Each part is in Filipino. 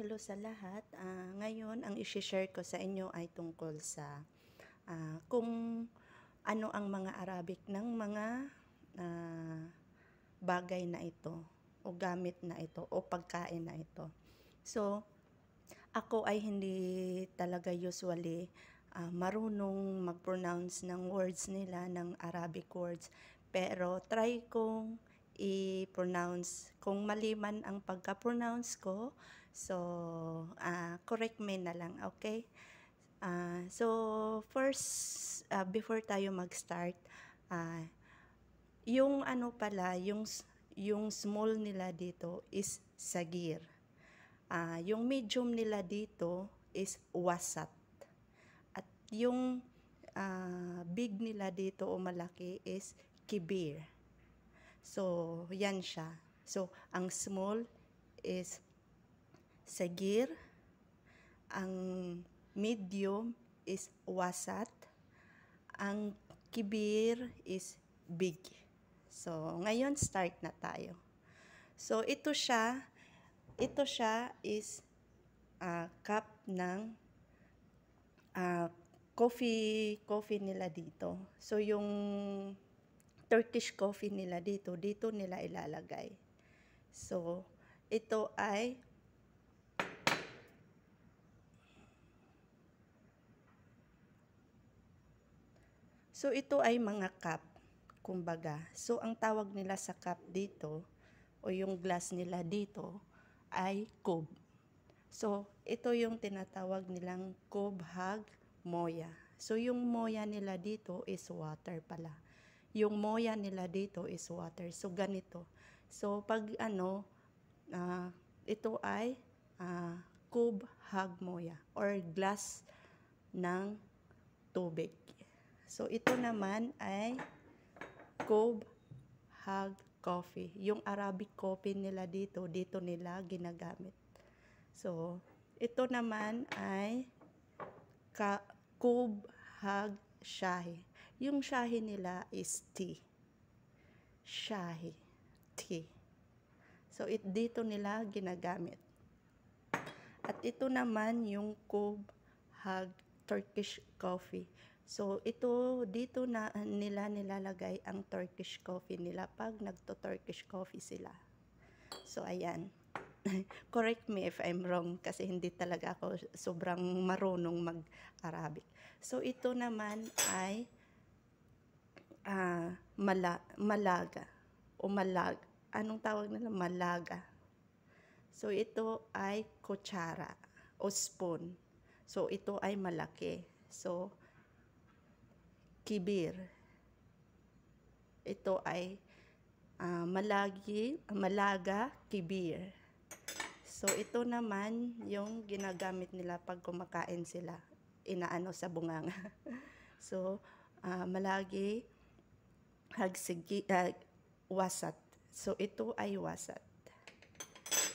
hello sa lahat. Uh, ngayon, ang isi-share ko sa inyo ay tungkol sa uh, kung ano ang mga Arabic ng mga uh, bagay na ito o gamit na ito o pagkain na ito. So, ako ay hindi talaga usually uh, marunong mag-pronounce ng words nila, ng Arabic words. Pero try kong i-pronounce. Kung mali man ang pagka-pronounce ko, So, uh, correct me na lang, okay? Uh, so, first, uh, before tayo mag-start, uh, yung ano pala, yung, yung small nila dito is sagir. Uh, yung medium nila dito is wasat. At yung uh, big nila dito o malaki is kibir. So, yan siya. So, ang small is sa Ang medium is wasat. Ang kibir is big. So, ngayon start na tayo. So, ito siya, ito siya is uh, cup ng uh, coffee, coffee nila dito. So, yung Turkish coffee nila dito, dito nila ilalagay. So, ito ay So, ito ay mga cup, kumbaga. So, ang tawag nila sa cup dito, o yung glass nila dito, ay cube. So, ito yung tinatawag nilang cube hug moya. So, yung moya nila dito is water pala. Yung moya nila dito is water. So, ganito. So, pag ano, uh, ito ay uh, ah, cube hug moya or glass ng tubig. So, ito naman ay Cove Hug Coffee. Yung Arabic coffee nila dito, dito nila ginagamit. So, ito naman ay Ka Cove Hug Shahi. Yung shahi nila is tea. Shahi. Tea. So, it, dito nila ginagamit. At ito naman yung Cove Hug Turkish Coffee. So, ito, dito na nila nilalagay ang Turkish coffee nila pag nagto-Turkish coffee sila. So, ayan. Correct me if I'm wrong kasi hindi talaga ako sobrang marunong mag-Arabic. So, ito naman ay uh, mala malaga o malag. Anong tawag nila? Malaga. So, ito ay kutsara o spoon. So, ito ay malaki. So, kibir. Ito ay uh, malagi, malaga kibir. So, ito naman yung ginagamit nila pag kumakain sila. Inaano sa bunganga. so, uh, malagi hagsigi, uh, wasat. So, ito ay wasat.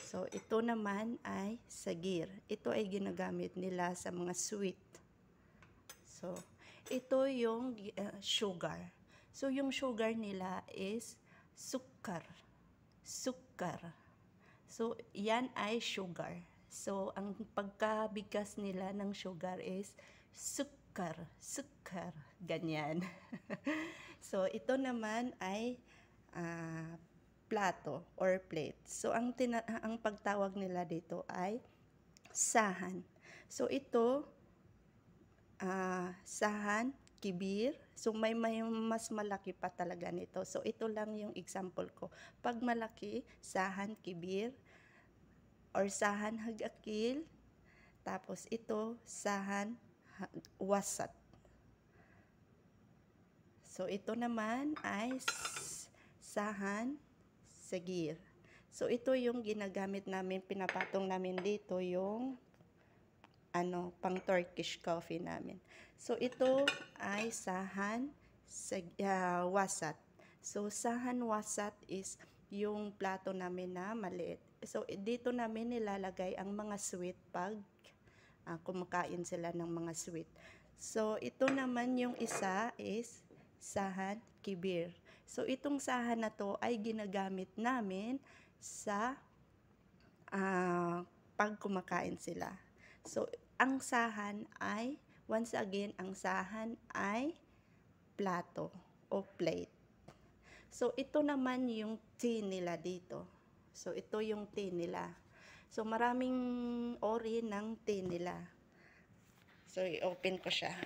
So, ito naman ay sagir. Ito ay ginagamit nila sa mga sweet. So, ito yung uh, sugar. So, yung sugar nila is sukar. Sukar. So, yan ay sugar. So, ang pagkabigkas nila ng sugar is sukar. Sukar. Ganyan. so, ito naman ay uh, plato or plate. So, ang, tina- ang pagtawag nila dito ay sahan. So, ito uh, sahan, kibir. So may, may mas malaki pa talaga nito. So ito lang yung example ko. Pag malaki, sahan, kibir or sahan hagakil. Tapos ito, sahan wasat. So ito naman ay sahan sagir. So ito yung ginagamit namin, pinapatong namin dito yung ano, pang Turkish coffee namin. So, ito ay sahan sa, uh, wasat. So, sahan wasat is yung plato namin na maliit. So, dito namin nilalagay ang mga sweet pag uh, ah, kumakain sila ng mga sweet. So, ito naman yung isa is sahan kibir. So, itong sahan na to ay ginagamit namin sa uh, pag kumakain sila. So, ang sahan ay, once again, ang sahan ay plato o plate. So, ito naman yung tea nila dito. So, ito yung tea nila. So, maraming ori ng tea nila. So, i-open ko siya.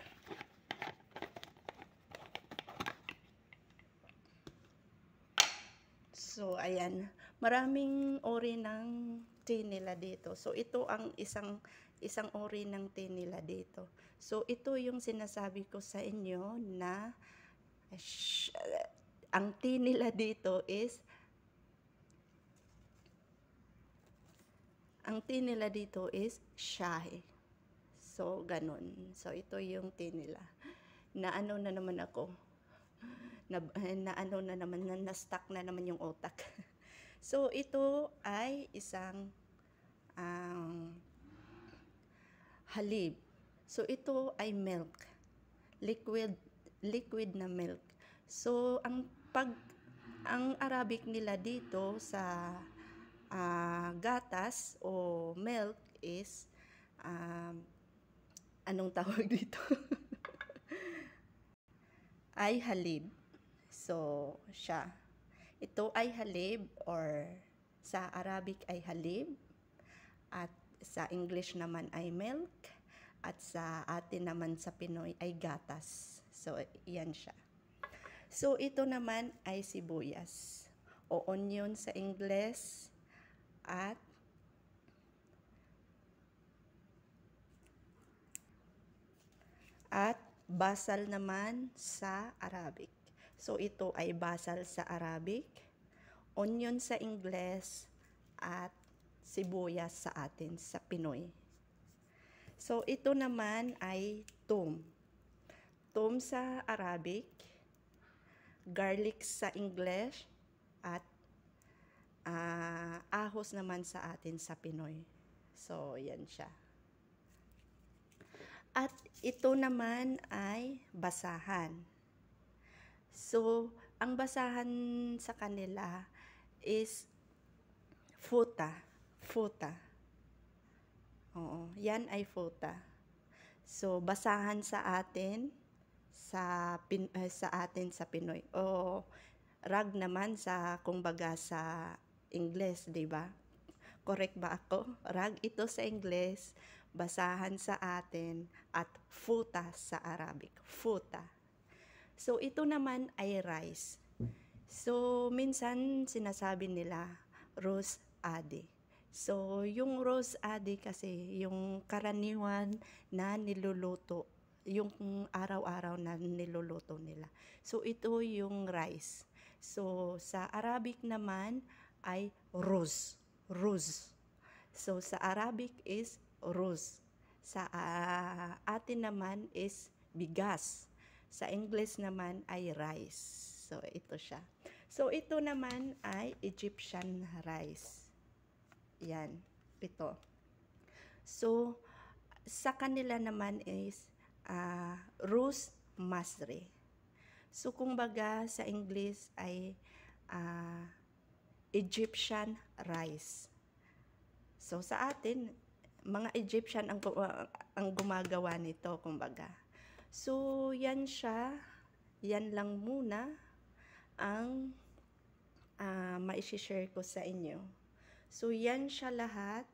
So, ayan. Maraming ori ng tea nila dito. So, ito ang isang isang uri ng tea nila dito. So, ito yung sinasabi ko sa inyo na sh- eh, ang tea nila dito is ang tea nila dito is shy. So, ganun. So, ito yung tea nila. Na ano na naman ako. Na, eh, na ano na naman, na, na stuck na naman yung otak. so, ito ay isang um, halib. So ito ay milk. Liquid liquid na milk. So ang pag ang Arabic nila dito sa uh, gatas o milk is uh, anong tawag dito? ay halib. So siya. Ito ay halib or sa Arabic ay halib at sa English naman ay milk, at sa atin naman sa Pinoy ay gatas. So, yan siya. So, ito naman ay sibuyas o onion sa Ingles at at basal naman sa Arabic. So, ito ay basal sa Arabic, onion sa Ingles, at sibuyas sa atin sa Pinoy. So, ito naman ay tom. Tom sa Arabic, garlic sa English, at uh, ahos naman sa atin sa Pinoy. So, yan siya. At ito naman ay basahan. So, ang basahan sa kanila is futa futa. Oo, yan ay futa. So, basahan sa atin sa pin, uh, sa atin sa Pinoy o rag naman sa kumbaga sa Ingles, 'di ba? Correct ba ako? Rag ito sa Ingles, basahan sa atin at futa sa Arabic. Futa. So ito naman ay rice. So minsan sinasabi nila rose adi. So, yung rose adi kasi, yung karaniwan na niluluto, yung araw-araw na niluluto nila. So, ito yung rice. So, sa Arabic naman ay rose. Rose. So, sa Arabic is rose. Sa uh, atin naman is bigas. Sa English naman ay rice. So, ito siya. So, ito naman ay Egyptian rice. Yan, pito. So, sa kanila naman is uh, ah, Rus Masri. So, kumbaga sa English ay uh, Egyptian rice. So, sa atin, mga Egyptian ang, uh, ang gumagawa nito, kumbaga. So, yan siya. Yan lang muna ang uh, ah, maisishare ko sa inyo. So, yan siya lahat.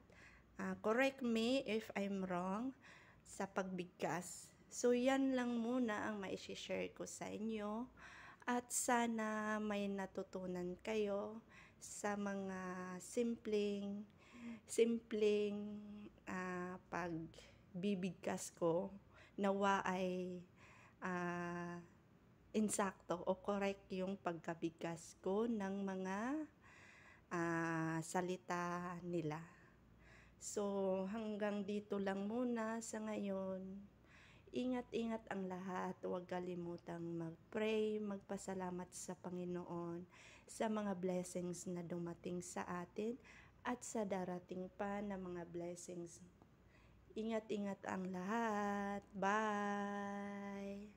Uh, correct me if I'm wrong sa pagbigkas. So, yan lang muna ang maishishare ko sa inyo. At sana may natutunan kayo sa mga simpleng, simpleng uh, pagbibigkas ko nawa ay uh, insakto o correct yung pagkabigkas ko ng mga uh, salita nila. So hanggang dito lang muna sa ngayon. Ingat-ingat ang lahat. Huwag kalimutang mag-pray, magpasalamat sa Panginoon sa mga blessings na dumating sa atin at sa darating pa na mga blessings. Ingat-ingat ang lahat. Bye!